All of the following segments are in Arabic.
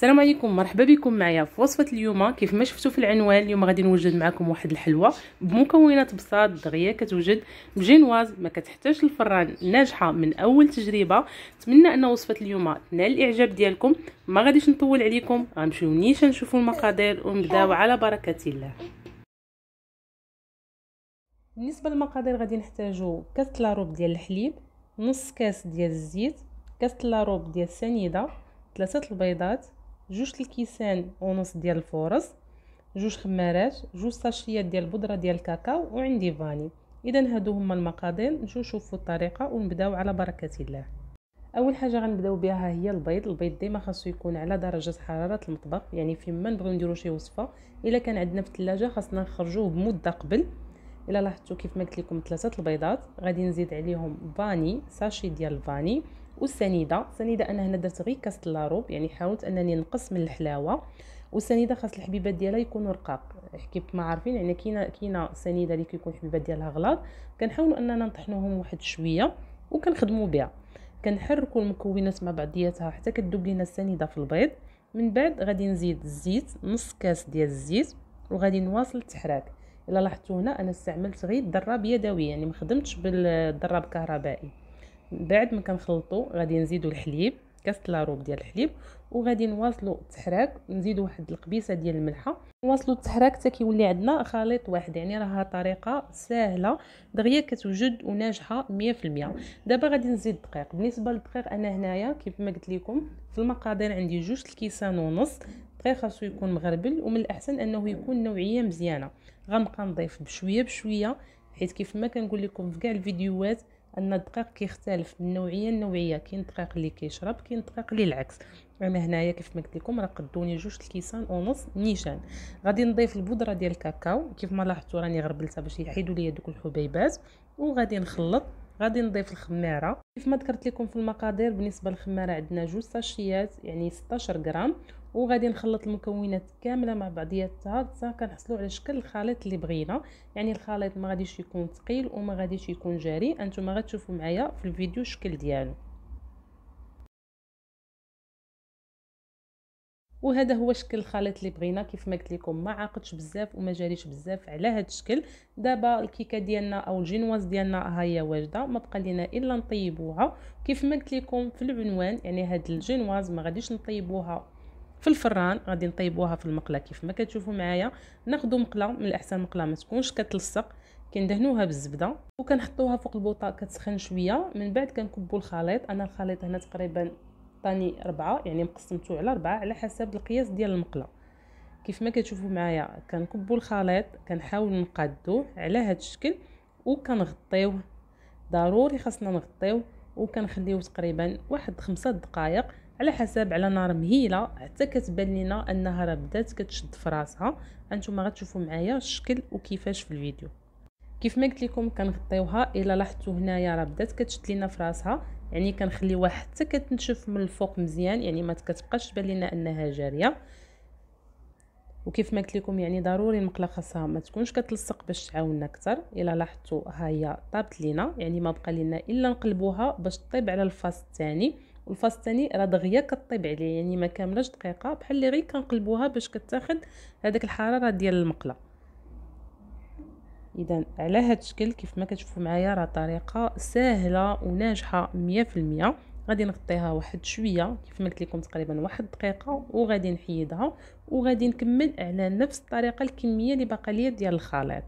السلام عليكم مرحبا بكم معايا في وصفه اليوم كيف ما شفتوا في العنوان اليوم غادي نوجد معكم واحد الحلوه بمكونات بساط دغيا كتوجد بجينواز ما كتحتاج الفران ناجحه من اول تجربه نتمنى ان وصفه اليوم تنال الاعجاب ديالكم ما غاديش نطول عليكم غنمشيو نيشان نشوفوا المقادير ونبداو على بركه الله بالنسبه للمقادير غادي نحتاجو كاس لاروب ديال الحليب نص كاس ديال الزيت كاس لاروب ديال السنيده ثلاثه البيضات جوج الكيسان ونص ديال الفورص جوج خمارات جوج ساشيات ديال البودره ديال الكاكاو وعندي فاني اذا هادو هما المقادير نمشيو نشوفوا الطريقه ونبداو على بركه الله اول حاجه غنبداو بها هي البيض البيض ديما خاصو يكون على درجه حراره المطبخ يعني فيما نبغيو نديرو شي وصفه الا كان عندنا في الثلاجه خاصنا نخرجوه بمده قبل الا لاحظتوا كيف ما قلت لكم ثلاثه البيضات غادي نزيد عليهم فاني ساشي ديال الفاني والسنيده السنيده انا هنا درت غير كاس لاروب يعني حاولت انني نقص من الحلاوه والسنيده خاص الحبيبات ديالها يكونوا رقاق كيف ما عارفين يعني كاينه كاينه سنيده اللي كيكون الحبيبات ديالها غلاط كنحاولوا اننا نطحنوهم واحد شويه وكنخدموا بها كنحركوا المكونات مع بعضياتها حتى كتذوب لينا السنيده في البيض من بعد غادي نزيد الزيت نص كاس ديال الزيت وغادي نواصل التحراك الا لاحظتوا هنا انا استعملت غير الدراب يدوي يعني ما خدمتش بالدراب كهربائي بعد ما كنخلطوا غادي نزيدو الحليب كاس روب ديال الحليب وغادي نواصلو التحراك نزيدو واحد القبيصه ديال الملحه نواصلو التحراك حتى كيولي عندنا خليط واحد يعني راها طريقه سهله دغيا كتوجد وناجحه 100% دابا غادي نزيد الدقيق بالنسبه للدقيق انا هنايا كيف ما قلت لكم في المقادير عندي جوج الكيسان ونص الدقيق خاصو يكون مغربل ومن الاحسن انه يكون نوعيه مزيانه غنبقى نضيف بشويه بشويه حيت كيف ما كنقول لكم في كاع الفيديوهات ان الدقيق كيختلف من نوعيه لنوعيه كاين الدقيق اللي كيشرب كاين الدقيق اللي العكس انا هنايا كيف ما قلت لكم راه قدوني جوج الكيسان ونص نيشان غادي نضيف البودره ديال الكاكاو كيف ما لاحظتوا راني غربلتها باش يحيدوا لي دوك الحبيبات وغادي نخلط غادي نضيف الخماره كيف ما ذكرت لكم في المقادير بالنسبه للخماره عندنا جوج ساشيات يعني 16 غرام وغادي نخلط المكونات كامله مع بعضياتها حتى كنحصلوا على شكل الخليط اللي بغينا يعني الخليط ما غاديش يكون ثقيل وما غاديش يكون جاري انتم غتشوفوا معايا في الفيديو الشكل ديالو وهذا هو شكل الخليط اللي بغينا كيف ما قلت لكم ما عاقدش بزاف وما جاريش بزاف على هذا الشكل دابا الكيكه ديالنا او الجينواز ديالنا ها هي واجده ما بقى لنا الا نطيبوها كيف ما قلت لكم في العنوان يعني هاد الجينواز ما غاديش نطيبوها في الفران غادي نطيبوها في المقله كيف ما كتشوفوا معايا ناخذوا مقله من الاحسن مقله ما تكونش كتلصق كندهنوها بالزبده وكنحطوها فوق البوطه كتسخن شويه من بعد كنكبوا الخليط انا الخليط هنا تقريبا طاني ربعة يعني مقسمته على ربعة على حسب القياس ديال المقله كيف ما كتشوفوا معايا كنكبوا الخليط كنحاول نقادوه على هذا الشكل وكنغطيوه ضروري خاصنا نغطيوه وكنخليوه تقريبا واحد خمسة دقائق على حسب على نار مهيله حتى كتبان لينا انها راه بدات كتشد في راسها انتم غتشوفوا معايا الشكل وكيفاش في الفيديو كيف ما قلت لكم كنغطيوها الا لاحظتوا هنايا راه بدات كتشد لينا في راسها يعني كنخليوها حتى كتنشف من الفوق مزيان يعني ما كتبقاش تبان لنا انها جاريه وكيف ما قلت لكم يعني ضروري المقله خاصها ما تكونش كتلصق باش تعاوننا اكثر الا لاحظتوا ها هي طابت لينا يعني ما بقى لنا الا نقلبوها باش طيب على الفاس الثاني والفاص الثاني راه دغيا كطيب عليه يعني ما كاملاش دقيقه بحال اللي غير كنقلبوها باش كتاخد هذاك الحراره ديال المقله اذا على هذا الشكل كيف ما كتشوفوا معايا راه طريقه سهله وناجحه 100% غادي نغطيها واحد شويه كيف ما قلت لكم تقريبا واحد دقيقه وغادي نحيدها وغادي نكمل على نفس الطريقه الكميه اللي باقا ليا ديال الخليط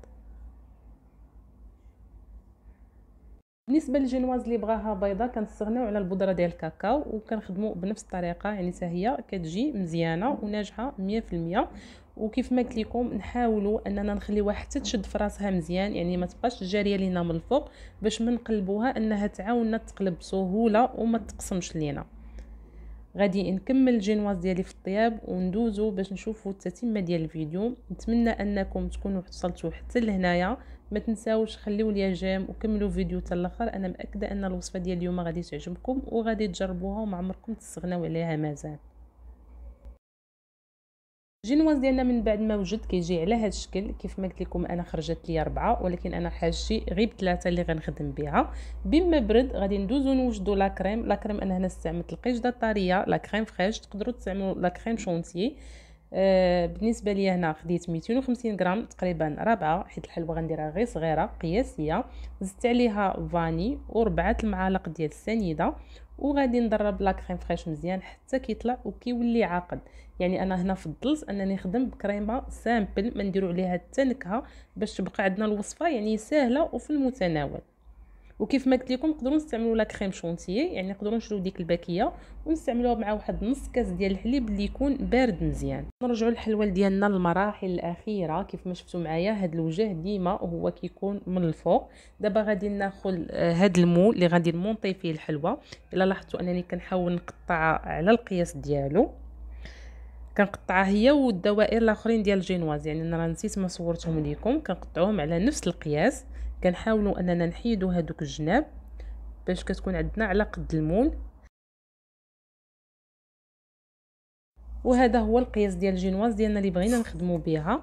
بالنسبه للجينواز اللي بغاها بيضه كنستغناو على البودره ديال الكاكاو وكنخدموا بنفس الطريقه يعني حتى هي كتجي مزيانه وناجحه 100% وكيف ما قلت لكم نحاولوا اننا نخليوها حتى تشد في راسها مزيان يعني ما تبقاش جاريه لينا من الفوق باش ما نقلبوها انها تعاوننا تقلب بسهوله وما تقسمش لينا غادي نكمل الجينواز ديالي في الطياب وندوزو باش نشوفوا التتمه ديال الفيديو نتمنى انكم تكونوا وصلتوا حتى لهنايا ما تنساوش خليو ليا جيم وكملوا فيديو حتى الاخر انا مأكده ان الوصفه ديال اليوم غادي تعجبكم وغادي تجربوها وما عمركم تستغناو عليها مازال الجينواز ديالنا من بعد ما وجد كيجي على هذا الشكل كيف ما قلت لكم انا خرجت لي أربعة ولكن انا حاجتي غير بثلاثه اللي غنخدم بها بما برد غادي ندوزو نوجدو لا كريم لا كريم انا هنا استعملت القشده الطريه لا كريم فريش تقدروا تستعملوا لا كريم شونتيي آه، بالنسبه ليا هنا خديت 250 غرام تقريبا ربعه حيت الحلوه غنديرها غير صغيره قياسيه زدت عليها فاني وربعه المعالق ديال السنيده وغادي نضرب لا كريم فريش مزيان حتى كيطلع وكيولي عاقد يعني انا هنا فضلت انني نخدم بكريمه سامبل ما نديرو عليها حتى نكهه باش تبقى عندنا الوصفه يعني سهله وفي المتناول وكيف ما قلت لكم نقدروا نستعملوا لا كريم شونتيي يعني نقدروا نشرو ديك الباكيه ونستعملوها مع واحد نص كاس ديال الحليب اللي يكون بارد مزيان نرجعوا للحلوه ديالنا للمراحل الاخيره كيف ما شفتوا معايا هذا الوجه ديما هو كيكون من الفوق دابا غادي ناخذ هذا آه، المول اللي غادي نمونطي فيه الحلوه الا لاحظتوا انني كنحاول نقطعها على القياس ديالو كنقطعها هي والدوائر الاخرين ديال الجينواز يعني انا نسيت ما صورتهم ليكم كنقطعوهم على نفس القياس كنحاولوا اننا نحيدوا هذوك الجناب باش كتكون عندنا على قد المول وهذا هو القياس ديال الجينواز ديالنا اللي بغينا نخدموا بها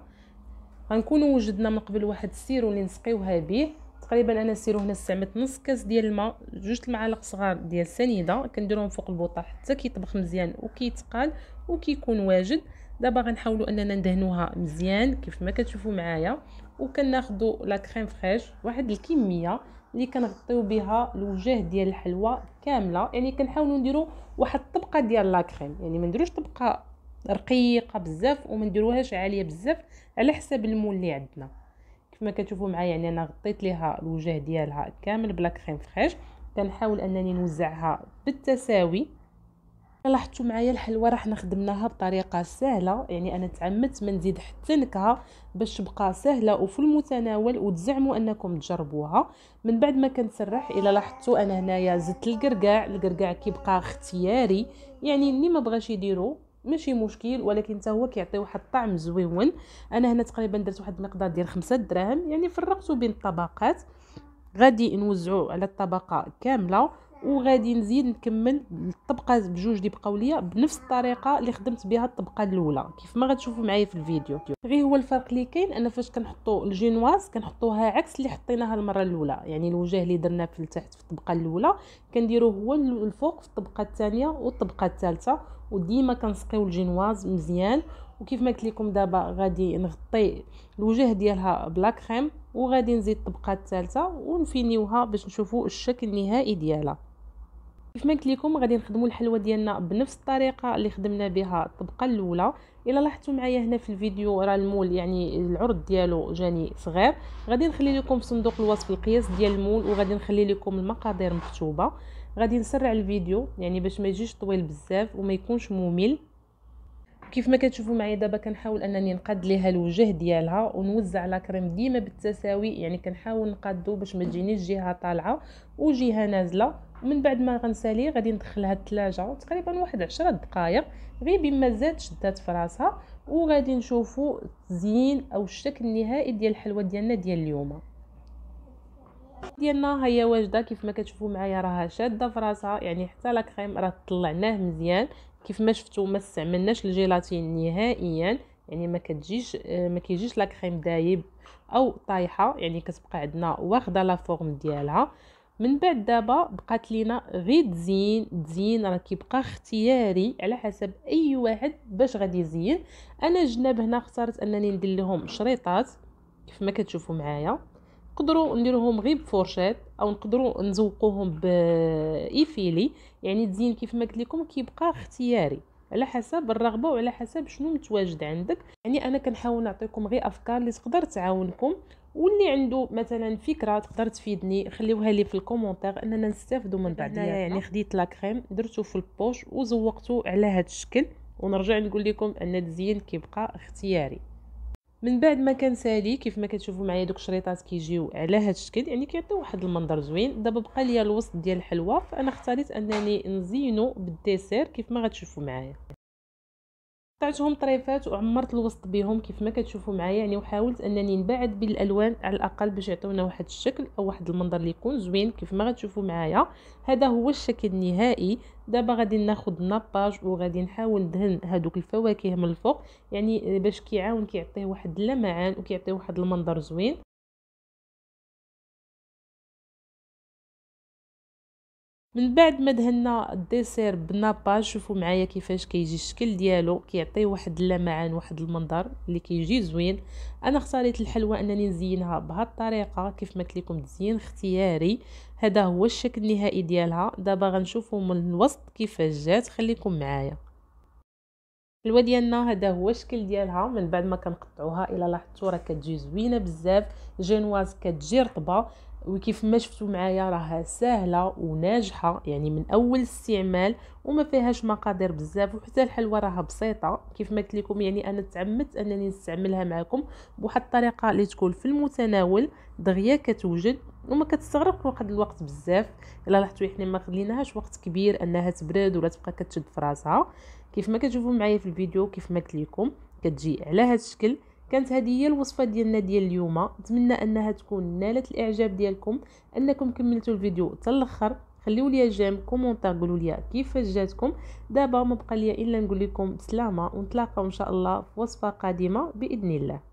غنكونوا وجدنا من قبل واحد السيرو اللي نسقيوها به تقريبا انا السيرو هنا استعملت نص كاس ديال الماء جوج المعالق صغار ديال السنيده كنديرهم فوق البوطه حتى كيطبخ مزيان وكيتقال وكيكون واجد دابا غنحاولوا اننا ندهنوها مزيان كيف ما كتشوفوا معايا وكناخذوا لا كريم فريش واحد الكميه اللي كنغطيو بها الوجه ديال الحلوى كامله يعني كنحاولوا نديروا واحد الطبقه ديال لا كريم يعني ما نديروش طبقه رقيقه بزاف وما نديروهاش عاليه بزاف على حسب المول اللي عندنا كيف ما كتشوفوا معايا يعني انا غطيت ليها الوجه ديالها كامل بلا كريم فريش كنحاول انني نوزعها بالتساوي لاحظتوا معايا الحلوه راح خدمناها بطريقه سهله يعني انا تعمدت ما نزيد حتى نكهه باش تبقى سهله وفي المتناول وتزعموا انكم تجربوها من بعد ما كنسرح الا لاحظتوا انا هنايا زدت القرقاع القرقاع كيبقى اختياري يعني اللي ما بغاش يديرو ماشي مشكل ولكن حتى هو كيعطي واحد الطعم زويون انا هنا تقريبا درت واحد المقدار ديال خمسة دراهم يعني فرقتو بين الطبقات غادي نوزعو على الطبقه كامله وغادي نزيد نكمل الطبقه بجوج اللي بقاو ليا بنفس الطريقه اللي خدمت بها الطبقه الاولى كيف ما غتشوفوا معايا في الفيديو غير هو الفرق اللي كاين انا فاش كنحطوا الجينواز كنحطوها عكس اللي حطيناها المره الاولى يعني الوجه اللي درناه في التحت في الطبقه الاولى كنديروه هو الفوق في الطبقه الثانيه والطبقه الثالثه وديما كنسقيو الجينواز مزيان وكيف ما قلت لكم دابا غادي نغطي الوجه ديالها بلا كريم وغادي نزيد الطبقه الثالثه ونفينيوها باش نشوفوا الشكل النهائي ديالها كيف ما قلت لكم غادي نخدموا الحلوه ديالنا بنفس الطريقه اللي خدمنا بها الطبقه الاولى الا لاحظتوا معايا هنا في الفيديو راه المول يعني العرض ديالو جاني صغير غادي نخلي لكم في صندوق الوصف القياس ديال المول وغادي نخلي لكم المقادير مكتوبه غادي نسرع الفيديو يعني باش ما يجيش طويل بزاف وما يكونش ممل كيف ما كتشوفوا معايا دابا كنحاول انني نقاد ليها الوجه ديالها ونوزع لا كريم ديما بالتساوي يعني كنحاول نقادو باش ما تجينيش جهه طالعه وجهه نازله من بعد ما غنسالي غادي ندخلها الثلاجه تقريبا واحد 10 دقائق غير بما زاد شدات في راسها وغادي نشوفوا التزيين او الشكل النهائي ديال الحلوه ديالنا ديال اليوم ديالنا هي واجده كيف ما كتشوفوا معايا راها شاده في راسها يعني حتى لا كريم راه طلعناه مزيان كيف ما شفتوا ما استعملناش الجيلاتين نهائيا يعني ما كتجيش آه، ما كيجيش لا كريم دايب او طايحه يعني كتبقى عندنا واخده لا فورم ديالها من بعد دابا بقات لينا غير تزين تزين راه كيبقى اختياري على حسب اي واحد باش غادي يزين انا جناب هنا اخترت انني ندير لهم شريطات كيف ما كتشوفوا معايا نقدروا نديروهم غير بفورشات او نقدروا نزوقوهم بايفيلي يعني تزين كيف ما قلت لكم كيبقى اختياري على حسب الرغبه وعلى حسب شنو متواجد عندك يعني انا كنحاول نعطيكم غير افكار اللي تقدر تعاونكم واللي عنده مثلا فكره تقدر تفيدني خليوها لي في الكومونتير اننا نستافدوا من بعضنا يعني أه؟ خديت لا كريم درته في البوش وزوقته على هذا الشكل ونرجع نقول لكم ان التزيين كيبقى اختياري من بعد ما كنسالي كيف ما كتشوفوا معايا دوك الشريطات كيجيو على هذا الشكل يعني كيعطيو واحد المنظر زوين دابا بقى ليا الوسط ديال الحلوى فانا اختاريت انني نزينو بالديسير كيف ما غتشوفوا معايا قطعتهم طريفات وعمرت الوسط بهم كيف ما كتشوفوا معايا يعني وحاولت انني نبعد بالالوان على الاقل باش يعطيونا واحد الشكل او واحد المنظر اللي يكون زوين كيف ما غتشوفوا معايا هذا هو الشكل النهائي دابا غادي ناخذ ناباج وغادي نحاول ندهن هذوك الفواكه من الفوق يعني باش كيعاون كيعطيه واحد اللمعان وكيعطيه واحد المنظر زوين من بعد ما دهنا الديسير بناباج شوفوا معايا كيفاش كيجي الشكل ديالو كيعطي واحد اللمعان واحد المنظر اللي كيجي زوين انا اختاريت الحلوى انني نزينها بهاد الطريقه كيف ما قلت لكم تزيين اختياري هذا هو الشكل النهائي ديالها دابا غنشوفوا من الوسط كيفاش جات خليكم معايا الحلوى ديالنا هذا هو الشكل ديالها من بعد ما كنقطعوها الا لاحظتوا راه كتجي زوينه بزاف جينواز كتجي رطبه وكيف ما شفتوا معايا راها سهله وناجحه يعني من اول استعمال وما فيهاش مقادير بزاف وحتى الحلوه راها بسيطه كيف ما قلت لكم يعني انا تعمدت انني نستعملها معكم بواحد الطريقه اللي تكون في المتناول دغيا كتوجد وما كتستغرق واحد الوقت بزاف الا لاحظتوا احنا ما خليناهاش وقت كبير انها تبرد ولا تبقى كتشد في راسها كيف ما كتشوفوا معايا في الفيديو كيف ما قلت لكم كتجي على هذا الشكل كانت هذه هي الوصفه ديالنا ديال اليوم نتمنى انها تكون نالت الاعجاب ديالكم انكم كملتوا الفيديو حتى الاخر خليو ليا جيم كومونتير قولوا ليا كيفاش جاتكم دابا ما بقى ليا الا نقول لكم سلامه ونتلاقاو ان شاء الله في وصفه قادمه باذن الله